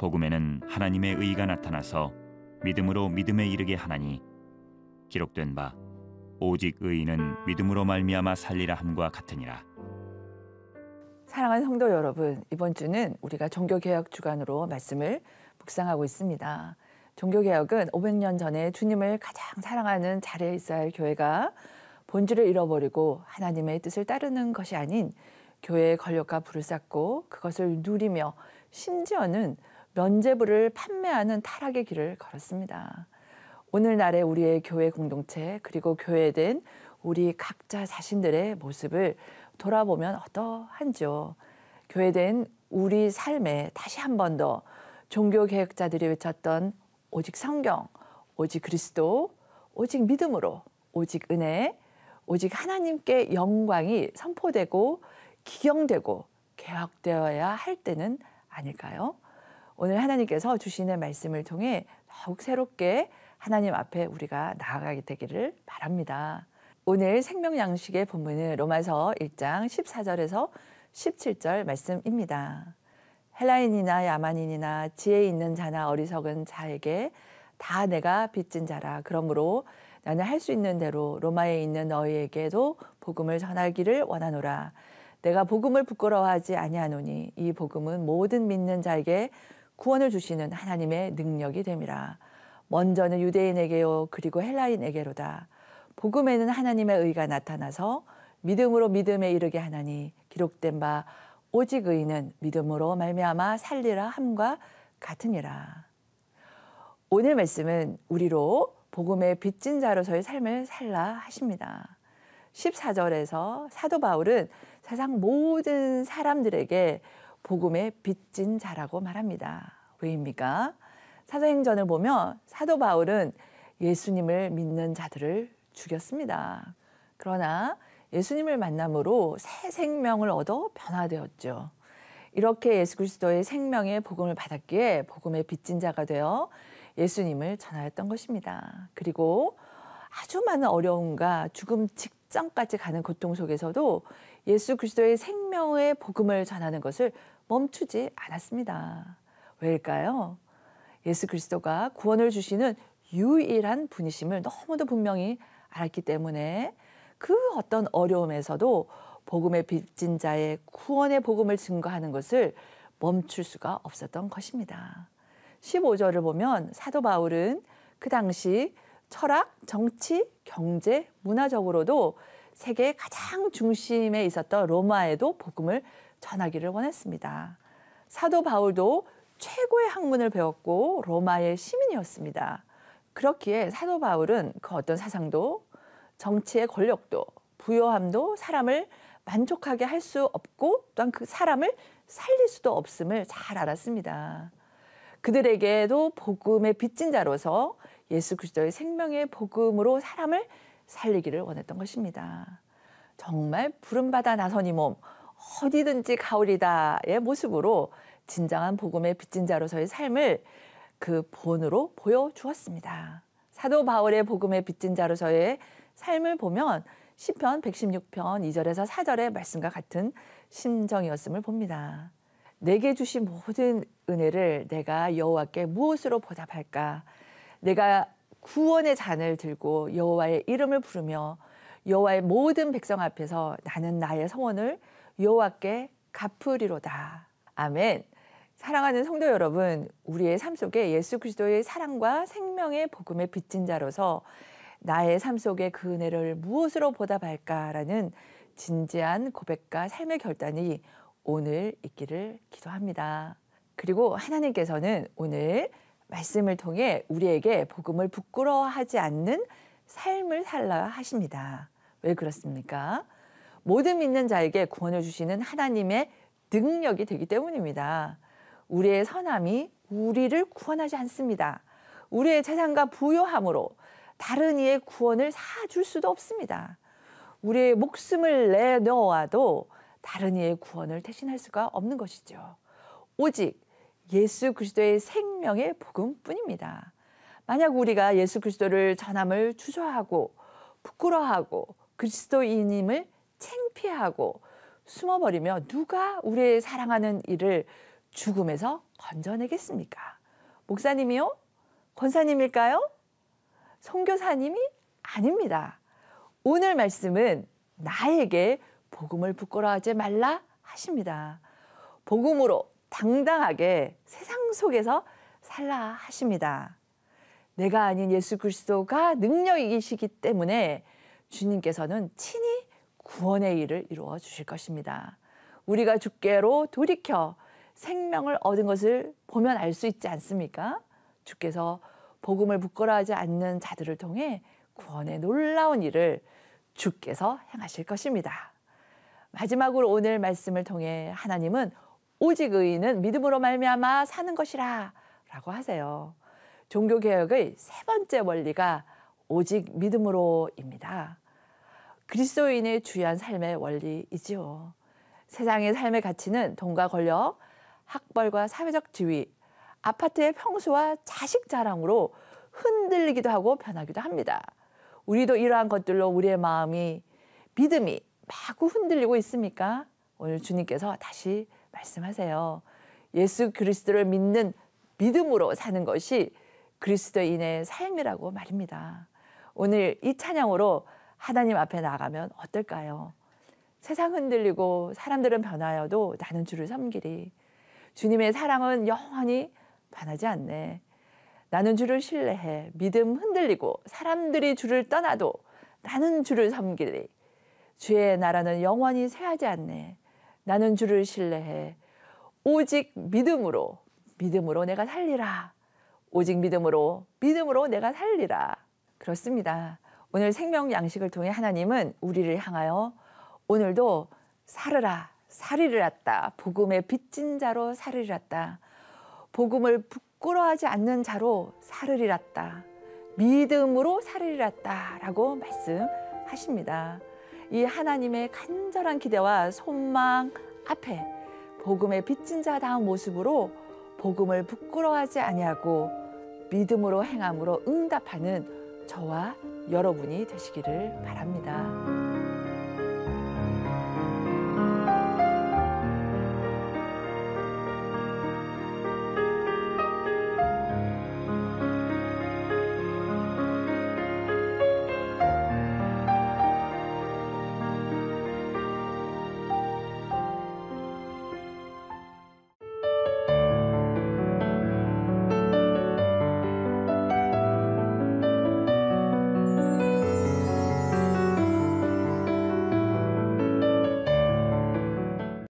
복음에는 하나님의 의가 나타나서 믿음으로 믿음에 이르게 하나니 기록된 바 오직 의인은 믿음으로 말미암아 살리라 함과 같으니라. 사랑하는 성도 여러분, 이번 주는 우리가 종교개혁 주간으로 말씀을 묵상하고 있습니다. 종교개혁은 500년 전에 주님을 가장 사랑하는 자리에 있어야 할 교회가 본질을 잃어버리고 하나님의 뜻을 따르는 것이 아닌 교회의 권력과 부를 쌓고 그것을 누리며 심지어는 면제부를 판매하는 타락의 길을 걸었습니다. 오늘날의 우리의 교회 공동체 그리고 교회된 우리 각자 자신들의 모습을 돌아보면 어떠한지요. 교회된 우리 삶에 다시 한 번 더 종교 개혁자들이 외쳤던 오직 성경, 오직 그리스도, 오직 믿음으로, 오직 은혜, 오직 하나님께 영광이 선포되고 기경되고 개혁되어야 할 때는 아닐까요? 오늘 하나님께서 주시는 말씀을 통해 더욱 새롭게 하나님 앞에 우리가 나아가게 되기를 바랍니다. 오늘 생명 양식의 본문은 로마서 1장 14절에서 17절 말씀입니다. 헬라인이나 야만인이나 지혜 있는 자나 어리석은 자에게 다 내가 빚진 자라. 그러므로 나는 할 수 있는 대로 로마에 있는 너희에게도 복음을 전하기를 원하노라. 내가 복음을 부끄러워하지 아니하노니 이 복음은 모든 믿는 자에게 구원을 주시는 하나님의 능력이 됨이라. 먼저는 유대인에게요, 그리고 헬라인에게로다. 복음에는 하나님의 의가 나타나서 믿음으로 믿음에 이르게 하나니 기록된 바 오직 의인은 믿음으로 말미암아 살리라 함과 같으니라. 오늘 말씀은 우리로 복음의 빚진 자로서의 삶을 살라 하십니다. 14절에서 사도 바울은 세상 모든 사람들에게 복음에 빚진 자라고 말합니다. 왜입니까? 사도행전을 보면 사도 바울은 예수님을 믿는 자들을 죽였습니다. 그러나 예수님을 만남으로 새 생명을 얻어 변화되었죠. 이렇게 예수 그리스도의 생명의 복음을 받았기에 복음의 빚진 자가 되어 예수님을 전하였던 것입니다. 그리고 아주 많은 어려움과 죽음 직전까지 가는 고통 속에서도 예수 그리스도의 생명의 복음을 전하는 것을 멈추지 않았습니다. 왜일까요? 예수 그리스도가 구원을 주시는 유일한 분이심을 너무도 분명히 알았기 때문에 그 어떤 어려움에서도 복음의 빚진 자의 구원의 복음을 증거하는 것을 멈출 수가 없었던 것입니다. 15절을 보면 사도 바울은 그 당시 철학, 정치, 경제, 문화적으로도 세계의 가장 중심에 있었던 로마에도 복음을 전하기를 원했습니다. 사도 바울도 최고의 학문을 배웠고 로마의 시민이었습니다. 그렇기에 사도 바울은 그 어떤 사상도 정치의 권력도 부여함도 사람을 만족하게 할 수 없고 또한 그 사람을 살릴 수도 없음을 잘 알았습니다. 그들에게도 복음의 빚진 자로서 예수 그리스도의 생명의 복음으로 사람을 살리기를 원했던 것입니다. 정말 부름받아 나선 이몸 어디든지 가오리다의 모습으로 진정한 복음의 빚진 자로서의 삶을 그 본으로 보여주었습니다. 사도 바울의 복음의 빚진 자로서의 삶을 보면 시편 116편 2절에서 4절의 말씀과 같은 심정이었음을 봅니다. 내게 주신 모든 은혜를 내가 여호와께 무엇으로 보답할까? 내가 구원의 잔을 들고 여호와의 이름을 부르며 여호와의 모든 백성 앞에서 나는 나의 성원을 여호와께 갚으리로다. 아멘. 사랑하는 성도 여러분, 우리의 삶 속에 예수 그리스도의 사랑과 생명의 복음에 빚진 자로서 나의 삶 속에 그 은혜를 무엇으로 보답할까라는 진지한 고백과 삶의 결단이 오늘 있기를 기도합니다. 그리고 하나님께서는 오늘 말씀을 통해 우리에게 복음을 부끄러워하지 않는 삶을 살라 하십니다. 왜 그렇습니까? 모든 믿는 자에게 구원을 주시는 하나님의 능력이 되기 때문입니다. 우리의 선함이 우리를 구원하지 않습니다. 우리의 재산과 부요함으로 다른 이의 구원을 사줄 수도 없습니다. 우리의 목숨을 내놓아도 다른 이의 구원을 대신할 수가 없는 것이죠. 오직 예수 그리스도의 생명의 복음뿐입니다. 만약 우리가 예수 그리스도를 전함을 주저하고 부끄러워하고 그리스도인임을 창피하고 숨어버리며 누가 우리의 사랑하는 이를 죽음에서 건져내겠습니까? 목사님이요? 권사님일까요? 선교사님이 아닙니다. 오늘 말씀은 나에게 복음을 부끄러워하지 말라 하십니다. 복음으로 당당하게 세상 속에서 살라 하십니다. 내가 아닌 예수 그리스도가 능력이시기 때문에 주님께서는 친히 구원의 일을 이루어 주실 것입니다. 우리가 주께로 돌이켜 생명을 얻은 것을 보면 알 수 있지 않습니까? 주께서 복음을 부끄러워하지 않는 자들을 통해 구원의 놀라운 일을 주께서 행하실 것입니다. 마지막으로 오늘 말씀을 통해 하나님은 오직 의인은 믿음으로 말미암아 사는 것이라라고 하세요. 종교 개혁의 세 번째 원리가 오직 믿음으로입니다. 그리스도인의 주의한 삶의 원리이지요. 세상의 삶의 가치는 돈과 권력, 학벌과 사회적 지위, 아파트의 평수와 자식 자랑으로 흔들리기도 하고 변하기도 합니다. 우리도 이러한 것들로 우리의 마음이 믿음이 마구 흔들리고 있습니까? 오늘 주님께서 다시 말씀하세요. 예수 그리스도를 믿는 믿음으로 사는 것이 그리스도인의 삶이라고 말입니다. 오늘 이 찬양으로 하나님 앞에 나가면 어떨까요? 세상은 들리고 사람들은 변하여도 나는 주를 섬기리. 주님의 사랑은 영원히 변하지 않네. 나는 주를 신뢰해. 믿음 흔들리고 사람들이 주를 떠나도 나는 주를 섬길리. 주의 나라는 영원히 새하지 않네. 나는 주를 신뢰해. 오직 믿음으로, 믿음으로 내가 살리라. 오직 믿음으로, 믿음으로 내가 살리라. 그렇습니다. 오늘 생명 양식을 통해 하나님은 우리를 향하여 오늘도 살으라, 살이를았다. 복음의 빚진 자로 살이를았다. 복음을 부끄러워하지 않는 자로 살으리랐다. 믿음으로 살으리랐다라고 말씀하십니다. 이 하나님의 간절한 기대와 소망 앞에 복음의 빚진 자다운 모습으로 복음을 부끄러워하지 아니하고 믿음으로 행함으로 응답하는 저와 여러분이 되시기를 바랍니다.